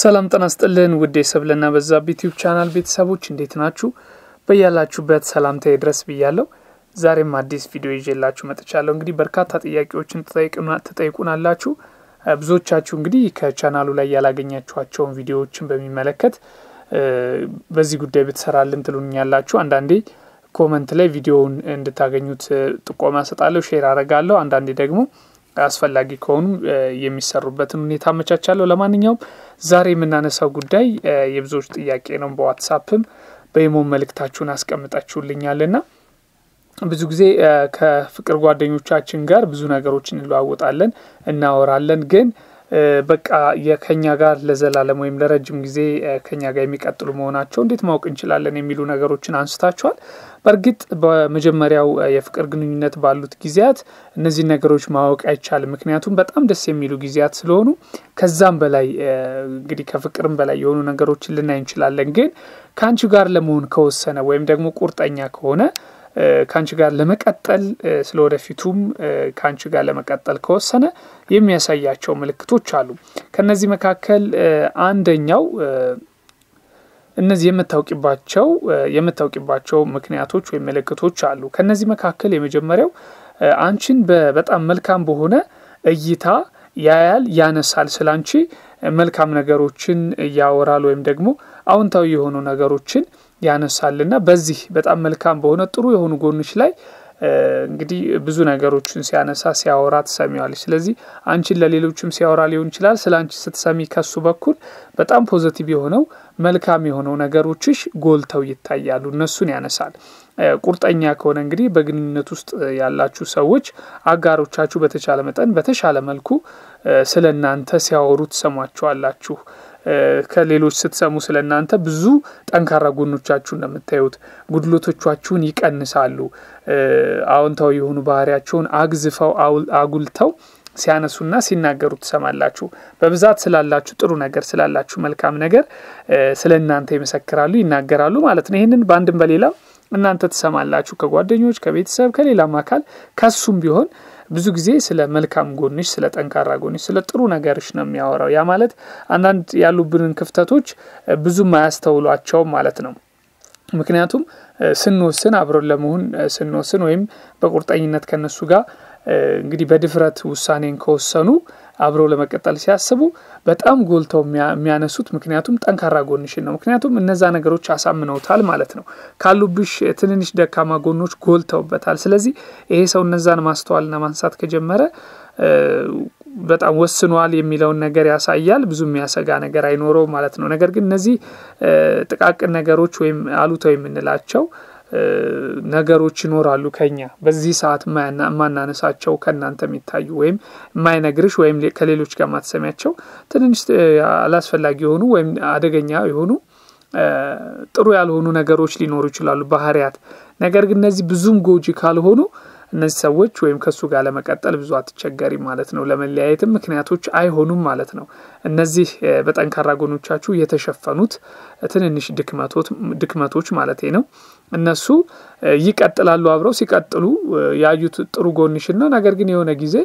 ሰላም ጠና ይስጥልን ውዴ የሰብለና በዛ ዩቲዩብ ቻናል ቤተሰቦች እንዴት ናችሁ? በያላችሁበት ሰላምታ ድረስ ብያለው ዛሬም አዲስ ቪዲዮ ይዤላችሁ መጥቻለሁ። እንግዲህ በርካታ ጥያቄዎችን ትጠይቁናላችሁ። ብዙዎቻችሁ እንግዲህ ከቻናሉ ላይ ያላገኛችኋቸውን ቪዲዮዎችን በሚመለከት በዚህ ጉዳይ ብትሰራልን ትሉኛላችሁ። አንዳንዴ ኮመንት ላይ ቪዲዮውን እንድታገኙት ጥቆማ ሰጣለሁ ሼር አረጋለሁ። አንዳንዴ ደግሞ አስፈላጊ ከሆኑ የሚሰሩበትን ሁኔታ አመቻቻለሁ። ለማንኛውም ዛሬ የምናነሳው ጉዳይ የብዙዎች ጥያቄ ነው። በዋትሳፕም መልክታችሁን መልእክታችሁን ና ብዙ ጊዜ ከፍቅር ጓደኞቻችን ጋር ብዙ ነገሮችን እንለዋወጣለን፣ እናወራለን ግን በቃ የከኛ ጋር ለዘላለም ወይም ለረጅም ጊዜ ከኛ ጋር የሚቀጥሉ መሆናቸው እንዴት ማወቅ እንችላለን የሚሉ ነገሮችን አንስታችኋል። በእርግጥ በመጀመሪያው የፍቅር ግንኙነት ባሉት ጊዜያት እነዚህ ነገሮች ማወቅ አይቻልም። ምክንያቱም በጣም ደስ የሚሉ ጊዜያት ስለሆኑ ከዛም በላይ እንግዲህ ከፍቅርም በላይ የሆኑ ነገሮችን ልናይ እንችላለን። ግን ከአንቺ ጋር ለመሆን ከወሰነ ወይም ደግሞ ቁርጠኛ ከሆነ ከአንቺ ጋር ለመቀጠል ስለ ወደፊቱም ከአንቺ ጋር ለመቀጠል ከወሰነ የሚያሳያቸው ምልክቶች አሉ። ከነዚህ መካከል አንደኛው እነዚህ የምታውቂባቸው የምታውቂባቸው ምክንያቶች ወይም ምልክቶች አሉ። ከነዚህ መካከል የመጀመሪያው አንቺን በጣም መልካም በሆነ እይታ ያያል፣ ያነሳል። ስለ አንቺ መልካም ነገሮችን ያወራል ወይም ደግሞ አውንታዊ የሆኑ ነገሮችን ያነሳልና በዚህ በጣም መልካም በሆነ ጥሩ የሆኑ ጎኖች ላይ እንግዲህ ብዙ ነገሮችን ሲያነሳ ሲያወራ ትሰሚዋለች። ስለዚህ አንቺን ለሌሎችም ሲያወራ ሊሆን ይችላል። ስለ አንቺ ስትሰሚ ከሱ በኩል በጣም ፖዘቲቭ የሆነው መልካም የሆነው ነገሮችሽ ጎልተው ይታያሉ። እነሱን ያነሳል። ቁርጠኛ ከሆነ እንግዲህ በግንኙነት ውስጥ ያላችሁ ሰዎች አጋሮቻችሁ በተቻለ መጠን በተሻለ መልኩ ስለ እናንተ ሲያወሩ ትሰሟቸዋላችሁ። ከሌሎች ስትሰሙ ስለ እናንተ ብዙ ጠንካራ ጎኖቻችሁ እንደምታዩት የምታዩት። ይቀንሳሉ። አዎንታዊ የሆኑ ባህሪያቸውን አግዝፈው አጉልተው ሲያነሱና ሲናገሩ ትሰማላችሁ። በብዛት ስላላችሁ ጥሩ ነገር ስላላችሁ መልካም ነገር ስለ እናንተ ይመሰክራሉ፣ ይናገራሉ ማለት ነው። ይህንን በአንድም በሌላ እናንተ ትሰማላችሁ ከጓደኞች፣ ከቤተሰብ፣ ከሌላም አካል ከሱም ቢሆን ብዙ ጊዜ ስለ መልካም ጎንሽ፣ ስለ ጠንካራ ጎንሽ፣ ስለ ጥሩ ነገርሽ ነው የሚያወራው። ያ ማለት አንዳንድ ያሉብንን ክፍተቶች ብዙ አያስተውሏቸውም ማለት ነው። ምክንያቱም ስንወስን አብረን ለመሆን ስንወስን ወይም በቁርጠኝነት ከነሱ ጋር እንግዲህ በድፍረት ውሳኔን ከወሰኑ አብረው ለመቀጠል ሲያስቡ በጣም ጎልተው የሚያነሱት ምክንያቱም ጠንካራ ጎንሽን ነው። ምክንያቱም እነዛ ነገሮች አሳምነውታል ማለት ነው። ካሉብሽ ትንንሽ ደካማ ጎኖች ጎልተውበታል። ስለዚህ ይሄ ሰው እነዛን ማስተዋልና ማንሳት ከጀመረ በጣም ወስኗል የሚለውን ነገር ያሳያል። ብዙ የሚያሰጋ ነገር አይኖረው ማለት ነው። ነገር ግን እነዚህ ጥቃቅን ነገሮች ወይም አሉተው የምንላቸው ነገሮች ይኖራሉ ከኛ በዚህ ሰዓት የማናነሳቸው ከእናንተ የሚታዩ ወይም የማይነግርሽ ወይም ከሌሎች ጋር ማትሰሚያቸው ትንንሽ አላስፈላጊ የሆኑ ወይም አደገኛ የሆኑ ጥሩ ያልሆኑ ነገሮች ሊኖሩ ይችላሉ ባህሪያት። ነገር ግን እነዚህ ብዙም ጎጂ ካልሆኑ እነዚህ ሰዎች ወይም ከእሱ ጋር ለመቀጠል ብዙ አትቸገሪ ማለት ነው። ለመለያየትም ምክንያቶች አይሆኑም ማለት ነው። እነዚህ በጠንካራ ጎኖቻችሁ የተሸፈኑት ትንንሽ ድክመቶች ማለት ነው። እነሱ ይቀጥላሉ አብረው ሲቀጥሉ ያዩት ጥሩ ጎንሽን ነው። ነገር ግን የሆነ ጊዜ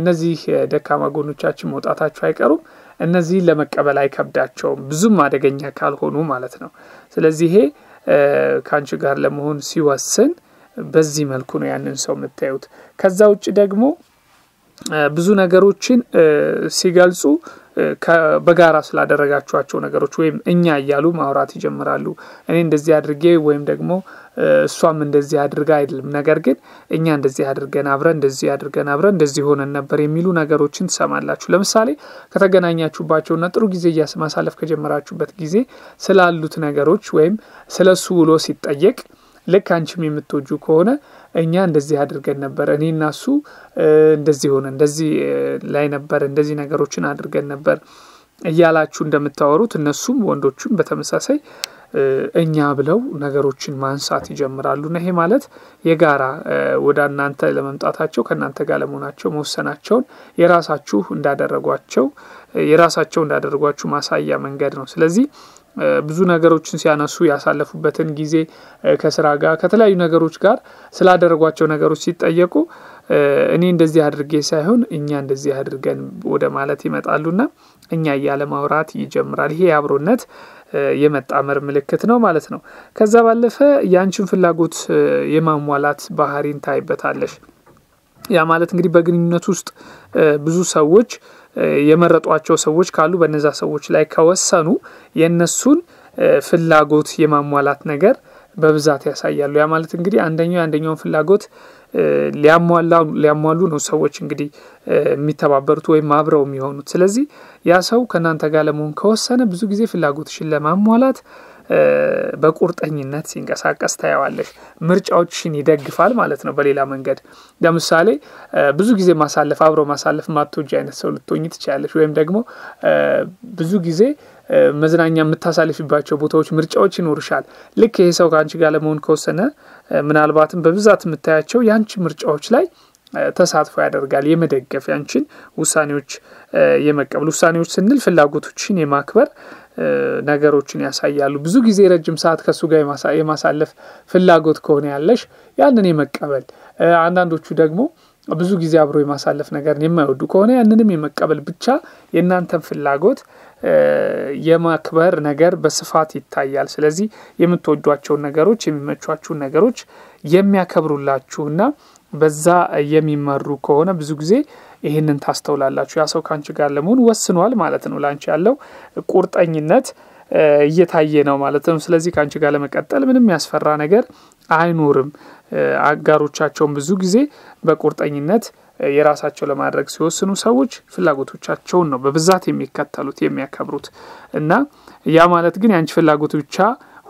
እነዚህ ደካማ ጎኖቻችን መውጣታቸው አይቀሩም። እነዚህን ለመቀበል አይከብዳቸውም ብዙም አደገኛ ካልሆኑ ማለት ነው። ስለዚህ ይሄ ከአንቺ ጋር ለመሆን ሲወስን በዚህ መልኩ ነው ያንን ሰው የምታዩት። ከዛ ውጭ ደግሞ ብዙ ነገሮችን ሲገልጹ በጋራ ስላደረጋቸኋቸው ነገሮች ወይም እኛ እያሉ ማውራት ይጀምራሉ። እኔ እንደዚህ አድርጌ ወይም ደግሞ እሷም እንደዚህ አድርጋ አይደለም፣ ነገር ግን እኛ እንደዚህ አድርገን አብረ እንደዚህ አድርገን አብረን እንደዚህ ሆነን ነበር የሚሉ ነገሮችን ትሰማላችሁ። ለምሳሌ ከተገናኛችሁባቸውና ጥሩ ጊዜ እያስማሳለፍ ከጀመራችሁበት ጊዜ ስላሉት ነገሮች ወይም ስለ እሱ ውሎ ሲጠየቅ ልክ አንቺም የምትወጁ ከሆነ እኛ እንደዚህ አድርገን ነበር፣ እኔ እናሱ እንደዚህ ሆነ፣ እንደዚህ ላይ ነበር፣ እንደዚህ ነገሮችን አድርገን ነበር እያላችሁ እንደምታወሩት እነሱም ወንዶቹም በተመሳሳይ እኛ ብለው ነገሮችን ማንሳት ይጀምራሉ። ና ይሄ ማለት የጋራ ወደ እናንተ ለመምጣታቸው ከእናንተ ጋር ለመሆናቸው መወሰናቸውን የራሳችሁ እንዳደረጓቸው የራሳቸው እንዳደረጓችሁ ማሳያ መንገድ ነው። ስለዚህ ብዙ ነገሮችን ሲያነሱ ያሳለፉበትን ጊዜ ከስራ ጋር ከተለያዩ ነገሮች ጋር ስላደረጓቸው ነገሮች ሲጠየቁ እኔ እንደዚህ አድርጌ ሳይሆን እኛ እንደዚህ አድርገን ወደ ማለት ይመጣሉና እኛ እያለ ማውራት ይጀምራል። ይሄ የአብሮነት የመጣመር ምልክት ነው ማለት ነው። ከዛ ባለፈ የአንቺን ፍላጎት የማሟላት ባህሪን ታይበታለሽ። ያ ማለት እንግዲህ በግንኙነት ውስጥ ብዙ ሰዎች የመረጧቸው ሰዎች ካሉ በነዛ ሰዎች ላይ ከወሰኑ የእነሱን ፍላጎት የማሟላት ነገር በብዛት ያሳያሉ። ያ ማለት እንግዲህ አንደኛው የአንደኛውን ፍላጎት ሊያሟሉ ነው ሰዎች እንግዲህ የሚተባበሩት ወይም አብረው የሚሆኑት። ስለዚህ ያ ሰው ከእናንተ ጋር ለመሆን ከወሰነ ብዙ ጊዜ ፍላጎትሽን ለማሟላት በቁርጠኝነት ሲንቀሳቀስ ታየዋለሽ። ምርጫዎችን ይደግፋል ማለት ነው። በሌላ መንገድ ለምሳሌ ብዙ ጊዜ ማሳለፍ አብሮ ማሳለፍ ማቶጅ አይነት ሰው ልትኝ ትችላለች ወይም ደግሞ ብዙ ጊዜ መዝናኛ የምታሳልፊባቸው ቦታዎች ምርጫዎች ይኖርሻል። ልክ ይሄ ሰው ከአንቺ ጋር ለመሆን ከወሰነ ምናልባትም በብዛት የምታያቸው የአንቺ ምርጫዎች ላይ ተሳትፎ ያደርጋል የመደገፍ ያንቺን ውሳኔዎች የመቀበል ውሳኔዎች ስንል ፍላጎቶችን የማክበር ነገሮችን ያሳያሉ። ብዙ ጊዜ ረጅም ሰዓት ከእሱ ጋር የማሳለፍ ፍላጎት ከሆነ ያለሽ ያንን የመቀበል አንዳንዶቹ ደግሞ ብዙ ጊዜ አብሮ የማሳለፍ ነገር የማይወዱ ከሆነ ያንንም የመቀበል ብቻ የእናንተን ፍላጎት የማክበር ነገር በስፋት ይታያል። ስለዚህ የምትወዷቸውን ነገሮች፣ የሚመቿችሁን ነገሮች የሚያከብሩላችሁና በዛ የሚመሩ ከሆነ ብዙ ጊዜ ይህንን ታስተውላላችሁ። ያ ሰው ከአንቺ ጋር ለመሆን ወስኗል ማለት ነው። ለአንቺ ያለው ቁርጠኝነት እየታየ ነው ማለት ነው። ስለዚህ ከአንቺ ጋር ለመቀጠል ምንም ያስፈራ ነገር አይኖርም። አጋሮቻቸውን ብዙ ጊዜ በቁርጠኝነት የራሳቸው ለማድረግ ሲወስኑ ሰዎች ፍላጎቶቻቸውን ነው በብዛት የሚከተሉት የሚያከብሩት እና ያ ማለት ግን የአንቺ ፍላጎት ብቻ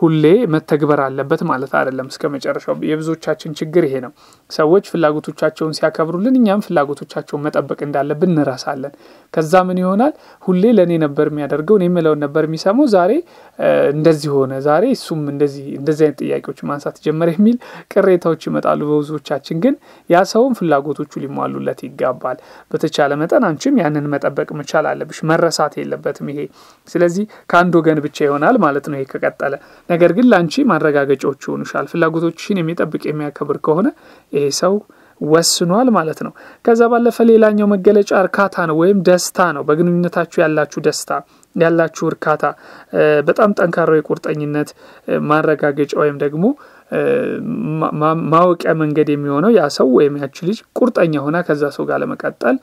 ሁሌ መተግበር አለበት ማለት አይደለም። እስከ መጨረሻው የብዙዎቻችን ችግር ይሄ ነው። ሰዎች ፍላጎቶቻቸውን ሲያከብሩልን፣ እኛም ፍላጎቶቻቸውን መጠበቅ እንዳለብን እንረሳለን። ከዛ ምን ይሆናል? ሁሌ ለእኔ ነበር የሚያደርገው፣ እኔ የምለውን ነበር የሚሰማው፣ ዛሬ እንደዚህ ሆነ፣ ዛሬ እሱም እንደዚህ እንደዚህ አይነት ጥያቄዎች ማንሳት ጀመረ የሚል ቅሬታዎች ይመጣሉ። በብዙዎቻችን ግን ያ ሰውም ፍላጎቶቹ ሊሟሉለት ይጋባል። በተቻለ መጠን አንቺም ያንን መጠበቅ መቻል አለብሽ። መረሳት የለበትም ይሄ። ስለዚህ ከአንድ ወገን ብቻ ይሆናል ማለት ነው ይሄ ከቀጠለ ነገር ግን ለአንቺ ማረጋገጫዎች ይሆኑሻል። ፍላጎቶችሽን የሚጠብቅ የሚያከብር ከሆነ ይሄ ሰው ወስኗል ማለት ነው። ከዛ ባለፈ ሌላኛው መገለጫ እርካታ ነው ወይም ደስታ ነው። በግንኙነታችሁ ያላችሁ ደስታ ያላችሁ እርካታ በጣም ጠንካራው የቁርጠኝነት ማረጋገጫ ወይም ደግሞ ማወቂያ መንገድ የሚሆነው ያ ሰው ወይም ያች ልጅ ቁርጠኛ ሆና ከዛ ሰው ጋር ለመቀጠል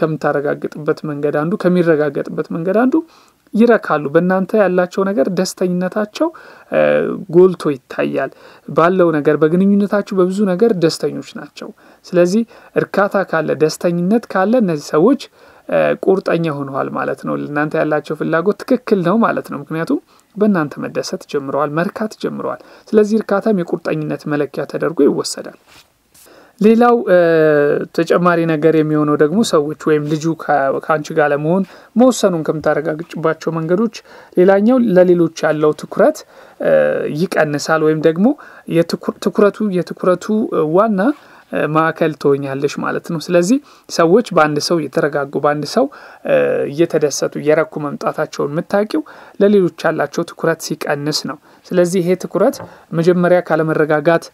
ከምታረጋግጥበት መንገድ አንዱ ከሚረጋገጥበት መንገድ አንዱ ይረካሉ። በእናንተ ያላቸው ነገር ደስተኝነታቸው ጎልቶ ይታያል። ባለው ነገር በግንኙነታችሁ በብዙ ነገር ደስተኞች ናቸው። ስለዚህ እርካታ ካለ፣ ደስተኝነት ካለ እነዚህ ሰዎች ቁርጠኛ ሆነዋል ማለት ነው። ለእናንተ ያላቸው ፍላጎት ትክክል ነው ማለት ነው። ምክንያቱም በእናንተ መደሰት ጀምረዋል፣ መርካት ጀምረዋል። ስለዚህ እርካታም የቁርጠኝነት መለኪያ ተደርጎ ይወሰዳል። ሌላው ተጨማሪ ነገር የሚሆነው ደግሞ ሰዎች ወይም ልጁ ከአንቺ ጋር ለመሆን መወሰኑን ከምታረጋግጭባቸው መንገዶች ሌላኛው ለሌሎች ያለው ትኩረት ይቀንሳል ወይም ደግሞ ትኩረቱ የትኩረቱ ዋና ማዕከል ትሆኛለሽ ማለት ነው። ስለዚህ ሰዎች በአንድ ሰው እየተረጋጉ በአንድ ሰው እየተደሰቱ እየረኩ መምጣታቸውን የምታቂው ለሌሎች ያላቸው ትኩረት ሲቀንስ ነው። ስለዚህ ይሄ ትኩረት መጀመሪያ ካለመረጋጋት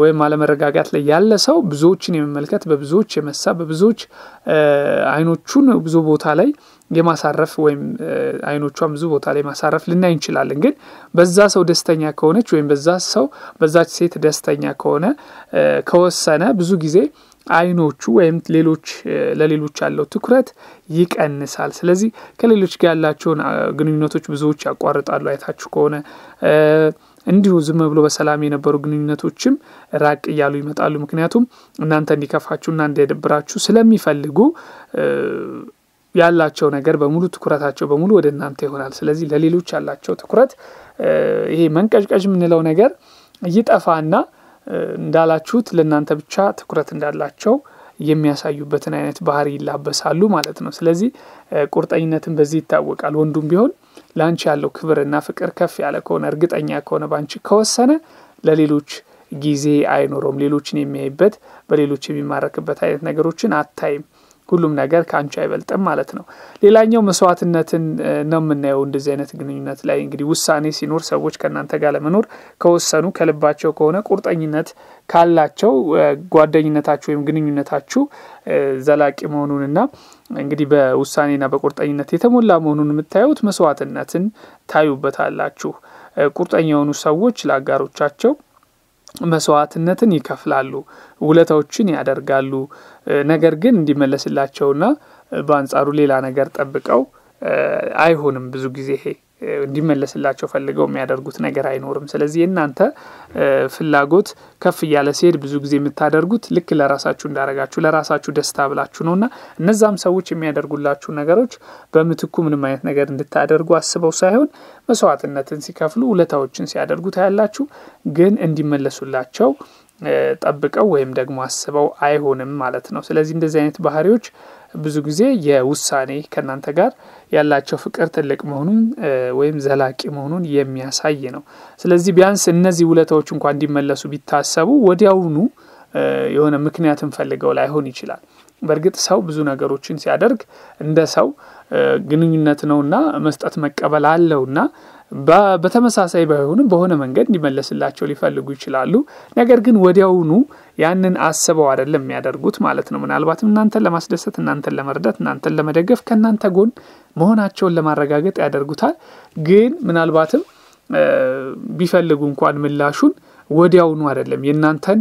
ወይም አለመረጋጋት ላይ ያለ ሰው ብዙዎችን የመመልከት በብዙዎች የመሳ በብዙዎች አይኖቹን ብዙ ቦታ ላይ የማሳረፍ ወይም አይኖቿ ብዙ ቦታ ላይ ማሳረፍ ልናይ እንችላለን። ግን በዛ ሰው ደስተኛ ከሆነች ወይም በዛ ሰው በዛች ሴት ደስተኛ ከሆነ ከወሰነ ብዙ ጊዜ አይኖቹ ወይም ሌሎች ለሌሎች ያለው ትኩረት ይቀንሳል። ስለዚህ ከሌሎች ጋር ያላቸውን ግንኙነቶች ብዙዎች ያቋርጣሉ። አይታችሁ ከሆነ እንዲሁ ዝም ብሎ በሰላም የነበሩ ግንኙነቶችም ራቅ እያሉ ይመጣሉ። ምክንያቱም እናንተ እና እንዲያደብራችሁ ስለሚፈልጉ ያላቸው ነገር በሙሉ ትኩረታቸው በሙሉ ወደ እናንተ ይሆናል። ስለዚህ ለሌሎች ያላቸው ትኩረት ይሄ መንቀዥቀዥ የምንለው ነገር እይጠፋና እንዳላችሁት ለእናንተ ብቻ ትኩረት እንዳላቸው የሚያሳዩበትን አይነት ባህሪ ይላበሳሉ ማለት ነው። ስለዚህ ቁርጠኝነትን በዚህ ይታወቃል። ወንዱም ቢሆን ለአንቺ ያለው ክብርና ፍቅር ከፍ ያለ ከሆነ፣ እርግጠኛ ከሆነ በአንቺ ከወሰነ ለሌሎች ጊዜ አይኖረውም። ሌሎችን የሚያይበት በሌሎች የሚማረክበት አይነት ነገሮችን አታይም። ሁሉም ነገር ከአንቺ አይበልጥም ማለት ነው። ሌላኛው መስዋዕትነትን ነው የምናየው። እንደዚህ አይነት ግንኙነት ላይ እንግዲህ ውሳኔ ሲኖር ሰዎች ከእናንተ ጋር ለመኖር ከወሰኑ ከልባቸው ከሆነ ቁርጠኝነት ካላቸው ጓደኝነታችሁ ወይም ግንኙነታችሁ ዘላቂ መሆኑንና እንግዲህ በውሳኔና በቁርጠኝነት የተሞላ መሆኑን የምታዩት መስዋዕትነትን ታዩበታላችሁ። ቁርጠኛ የሆኑ ሰዎች ለአጋሮቻቸው መስዋዕትነትን ይከፍላሉ፣ ውለታዎችን ያደርጋሉ። ነገር ግን እንዲመለስላቸውና በአንጻሩ ሌላ ነገር ጠብቀው አይሆንም ብዙ ጊዜ ይሄ እንዲመለስላቸው ፈልገው የሚያደርጉት ነገር አይኖርም። ስለዚህ የእናንተ ፍላጎት ከፍ እያለ ሲሄድ ብዙ ጊዜ የምታደርጉት ልክ ለራሳችሁ እንዳረጋችሁ ለራሳችሁ ደስታ ብላችሁ ነው እና እነዛም ሰዎች የሚያደርጉላችሁ ነገሮች በምትኩ ምንም አይነት ነገር እንድታደርጉ አስበው ሳይሆን መስዋዕትነትን ሲከፍሉ ውለታዎችን ሲያደርጉ ታያላችሁ። ግን እንዲመለሱላቸው ጠብቀው ወይም ደግሞ አስበው አይሆንም ማለት ነው። ስለዚህ እንደዚህ አይነት ባህሪዎች ብዙ ጊዜ የውሳኔ ከእናንተ ጋር ያላቸው ፍቅር ትልቅ መሆኑን ወይም ዘላቂ መሆኑን የሚያሳይ ነው። ስለዚህ ቢያንስ እነዚህ ውለታዎች እንኳ እንዲመለሱ ቢታሰቡ ወዲያውኑ የሆነ ምክንያትን ፈልገው ላይሆን ይችላል። በእርግጥ ሰው ብዙ ነገሮችን ሲያደርግ እንደ ሰው ግንኙነት ነውና መስጠት መቀበል አለውና በተመሳሳይ ባይሆንም በሆነ መንገድ እንዲመለስላቸው ሊፈልጉ ይችላሉ። ነገር ግን ወዲያውኑ ያንን አስበው አይደለም የሚያደርጉት ማለት ነው። ምናልባትም እናንተን ለማስደሰት፣ እናንተን ለመርዳት፣ እናንተን ለመደገፍ ከእናንተ ጎን መሆናቸውን ለማረጋገጥ ያደርጉታል። ግን ምናልባትም ቢፈልጉ እንኳን ምላሹን ወዲያውኑ አይደለም የእናንተን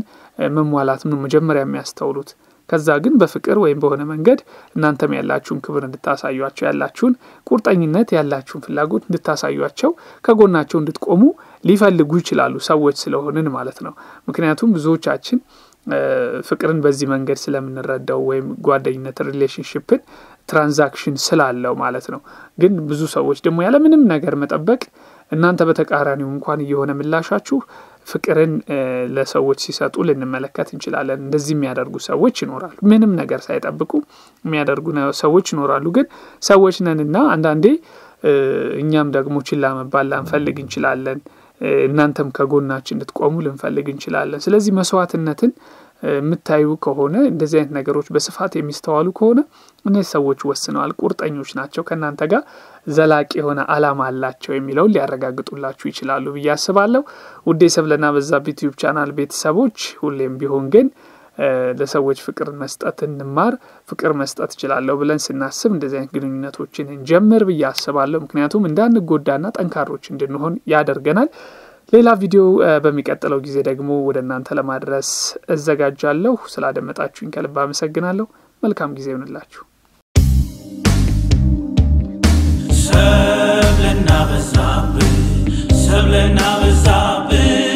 መሟላት ነው መጀመሪያ የሚያስተውሉት። ከዛ ግን በፍቅር ወይም በሆነ መንገድ እናንተም ያላችሁን ክብር እንድታሳዩቸው፣ ያላችሁን ቁርጠኝነት፣ ያላችሁን ፍላጎት እንድታሳዩቸው፣ ከጎናቸው እንድትቆሙ ሊፈልጉ ይችላሉ ሰዎች ስለሆንን ማለት ነው። ምክንያቱም ብዙዎቻችን ፍቅርን በዚህ መንገድ ስለምንረዳው ወይም ጓደኝነት ሪሌሽንሽፕን ትራንዛክሽን ስላለው ማለት ነው። ግን ብዙ ሰዎች ደግሞ ያለምንም ነገር መጠበቅ እናንተ በተቃራኒው እንኳን እየሆነ ምላሻችሁ ፍቅርን ለሰዎች ሲሰጡ ልንመለከት እንችላለን። እንደዚህ የሚያደርጉ ሰዎች ይኖራሉ። ምንም ነገር ሳይጠብቁ የሚያደርጉ ሰዎች ይኖራሉ። ግን ሰዎች ነንና አንዳንዴ እኛም ደግሞ ችላ መባል ላንፈልግ እንችላለን። እናንተም ከጎናችን እንድትቆሙ ልንፈልግ እንችላለን። ስለዚህ መስዋዕትነትን የምታዩ ከሆነ እንደዚህ አይነት ነገሮች በስፋት የሚስተዋሉ ከሆነ እነዚህ ሰዎች ወስነዋል፣ ቁርጠኞች ናቸው፣ ከእናንተ ጋር ዘላቂ የሆነ አላማ አላቸው የሚለውን ሊያረጋግጡላችሁ ይችላሉ ብዬ አስባለሁ። ውዴ ሰብለና በዛብህ ዩቲዩብ ቻናል ቤተሰቦች ሁሌም ቢሆን ግን ለሰዎች ፍቅር መስጠት እንማር። ፍቅር መስጠት እችላለሁ ብለን ስናስብ እንደዚህ አይነት ግንኙነቶችን እንጀምር ብዬ አስባለሁ። ምክንያቱም እንዳንጎዳና ጠንካሮች እንድንሆን ያደርገናል። ሌላ ቪዲዮ በሚቀጥለው ጊዜ ደግሞ ወደ እናንተ ለማድረስ እዘጋጃለሁ። ስላደመጣችሁኝ ከልብ አመሰግናለሁ። መልካም ጊዜ ይሆንላችሁ። ሰብልና በዛብህ